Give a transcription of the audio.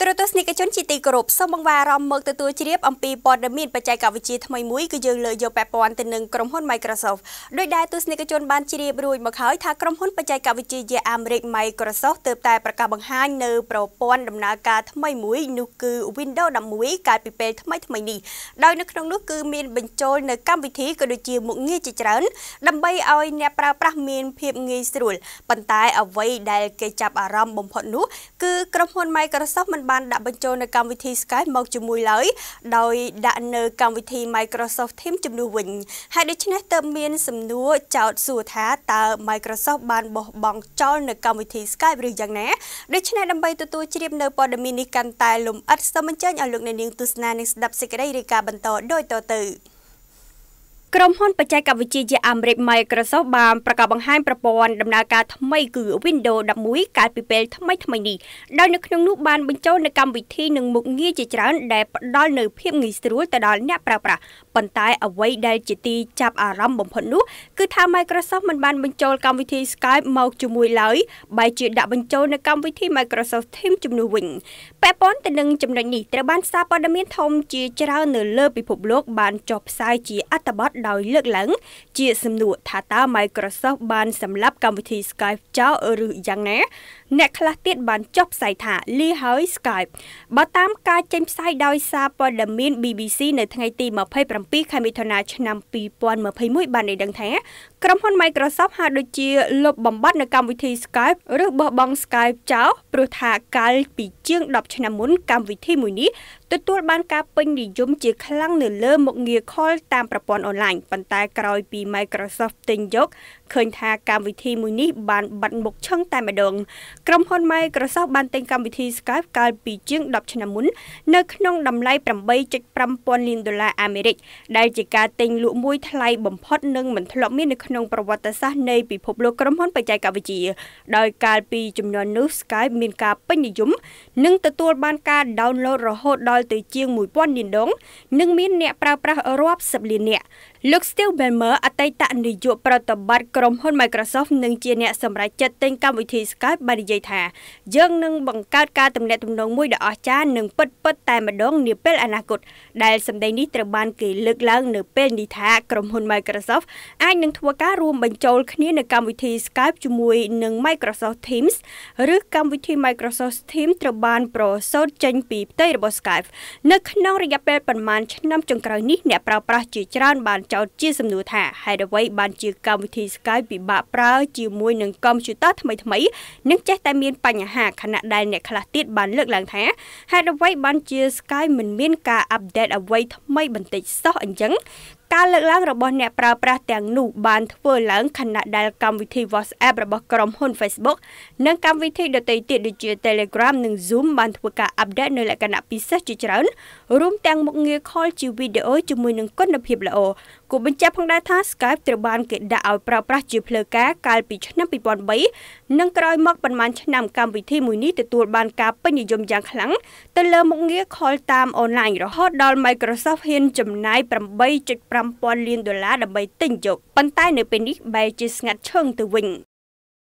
ទរទស្សនិកជនជាទីគោរពសូមបង្វែរអារម្មណ៍មកទទួលជ្រាបអំពីព័ត៌មានបច្ចេកវិទ្យាថ្មីមួយគឺយើងលើកយកពាក់ព័ន្ធទៅនឹងក្រុមហ៊ុន Microsoft ដោយដែលទស្សនិកជនបានជ្រាបរួចមកហើយថាក្រុមហ៊ុនបច្ចេកវិទ្យាជាអាមេរិក Microsoft ទើបតែប្រកាសបង្ហាញនៅប្រព័ន្ធដំណើរការថ្មីមួយនោះគឺ Windows 11កាលពីពេលថ្មីថ្មីនេះដោយនៅក្នុងនោះគឺមានបញ្ចូលនៅកម្មវិធីក៏ដូចជាមុខងារជាច្រើនដើម្បីឲ្យអ្នកប្រើប្រាស់មានភាពងាយស្រួលប៉ុន្តែអ្វីដែលគេចាប់អារម្មណ៍បំផុតនោះគឺក្រុមហ៊ុន Microsoft មិនបានដាក់បញ្ចូលនៅកម្មវិធី Skype មកជាមួយឡើយ ដោយ ដាក់នៅកម្មវិធី Microsoft Teams ជំនួសវិញហើយដូច្នេះទើបមាន សំណួរចោទសួរថា តើ Microsoft បានបោះបង់ចោលនៅកម្មវិធី Skype ឬយ៉ាងណាដូច្នេះដើម្បីទទួលជ្រាបនៅព័ត៌មាននេះកាន់តែលម្អិតសូមអញ្ជើញឲ្យលោកអ្នកនាងទស្សនានិងស្ដាប់សេចក្តីរាយការណ៍បន្តដោយតទៅ។ក្រុមហ៊ុនបច្ចេកវិទ្យាជាអាមេរិក Microsoft បានប្រកាសបង្ហាញប្រព័ន្ធដំណើរការថ្មីគឺ Windows 11កាលពីពេលថ្មីថ្មីនេះដោយនៅក្នុងនោះបានបញ្ចូលនូវកម្មវិធីនិងមុខងារជាច្រើនដែលផ្ដល់នូវភាពងាយស្រួលទៅដល់អ្នកប្រើប្រាស់ប៉ុន្តែអ្វីដែលជាទីចាប់អារម្មណ៍បំផុតនោះគឺថា Microsoft មិនបានបញ្ចូលកម្មវិធី Skype មកជាមួយឡើយបែរជា ដាក់បញ្ចូលនូវកម្មវិធី Microsoft Teams ជំនួសវិញពាក់ព័ន្ធទៅនឹងចំណុចនេះត្រូវបានសារព័ត៌មានធំជាច្រើននៅលើ ពិភពលោកបានចុះផ្សាយជាអត្ថបទដោយលើកឡើងជា សំណួរថាតើ Microsoft បានសម្លាប់កម្មវិធី Skype ចោលឬយ៉ាងណាអ្នកខ្លះទៀតបានចុះផ្សាយថាលីហើយ Skype បើតាមការចេញផ្សាយដោយសារព័ត៌មាន BBC នៅថ្ងៃទី27ខែមិថុនាឆ្នាំ2021បានឲ្យដឹងថាក្រុមហ៊ុន Microsoft ហាក់ដូចជាលុបបំបត្តិនៅកម្មវិធី Skype ឬបោះបង់ Skype ចោលព្រោះថាកាលពីជាង10ឆ្នាំមុន កម្មវិធីមួយនេះទទួលបានការពេញនិយមជាខ្លាំងនៅលើមុខងារ call តាមប្រព័ន្ធអនឡាញប៉ុន្តែក្រោយពី Microsoft ទិញយកឃើញថាកម្មវិធីមួយនេះបានបាត់មុខឆឹងតែម្ដង ក្រុមហ៊ុន Microsoft បានទិញកម្មវិធី Skype កាលពីជាង10ឆ្នាំមុននៅក្នុងតម្លៃ8.5000លានដុល្លារអាមេរិកដែលជាការទិញលក់មួយថ្លៃបំផុតនិងមិនធ្លាប់មាននៅក្នុងប្រវត្តិសាស្ត្រនៃពិភពលោកក្រុមហ៊ុនបច្ចេកវិទ្យាដោយកាលពីចំនួននោះ Skype មានការពេញនិយមនិងទទួលបានការ download រហូតដល់ដល់ទៅជាង1000លានដងនិងមានអ្នកប្រើប្រាស់រាប់សិបលាននាក់លោក Steve Ballmer អតីតនាយកប្រតិបត្តិក្រុមហ៊ុន Microsoft និងជាអ្នកសម្រេចចិត្តទិញកម្មវិធី Skype បាននិយាយថាយើងនឹងបង្កើតការទំនាក់ទំនងមួយដ៏អស្ចារ្យនិងពិតពិតតែម្ដងនាពេលអនាគតដែលសម្ដីនេះត្រូវបានគេលើកឡើងនៅពេលនេះថាក្រុមហ៊ុន Microsoft អាចនឹងធ្វើការរួមបញ្ចូលគ្នានៅកម្មវិធី Skype ជាមួយនឹង Microsoft Teams ឬកម្មវិធី Microsoft Teams ត្រូវបានប្រសូតចេញពីផ្ទៃរបស់ Skype នៅក្នុងរយៈពេលប្រមាណឆ្នាំចុងក្រោយនេះអ្នកប្រើប្រាស់ជាច្រើនបានចចោទជាសំណួរថាហេតុអ្វីបានជាកម្មវិធី Skype ពិបាកប្រើជាមួយនឹងកុំព្យូទ័រថ្មីៗនិងចេះតែមានបញ្ហាខណៈដែលអ្នកខ្លះទៀតបានលើកឡើងថាហេតុអ្វីបានជា Skype មិនមានការអាប់ដេតអ្វីថ្មីបន្តិចសោះអញ្ចឹងការលើកឡើងរបស់អ្នកប្រើប្រាស់ទាំងនោះបានធ្វើឡើងខណៈដែល កម្មវិធី WhatsApp របស់ក្រុមហ៊ុន Facebook និងកម្មវិធីដទៃទៀតដូចជា Telegram និង Zoom បានធ្វើការអាប់ដេតនៅលក្ខណៈពិសេសជាច្រើនរួមទាំងមុខងារ call ជាវីដេអូជាមួយនឹងគុណភាពល្អគូបញ្ជាក់ផងដែរថា Skype ត្រូវបានគេដាក់ឲ្យប្រើប្រាស់ជាផ្លូវការកាលពីឆ្នាំ2003និងក្រោយមកប្រហែលឆ្នាំកម្មវិធីមួយនេះទទួលបានការពេញនិយមយ៉ាងខ្លាំងទៅលើមុខងារ call តាម online រហូតដល់ Microsoft ហ៊ានចំណាយ8.5 5,000លានដុល្លារដើម្បីទិញយកប៉ុន្តែនៅពេលនេះបែរជាស្ងាត់ឈឹងទៅវិញ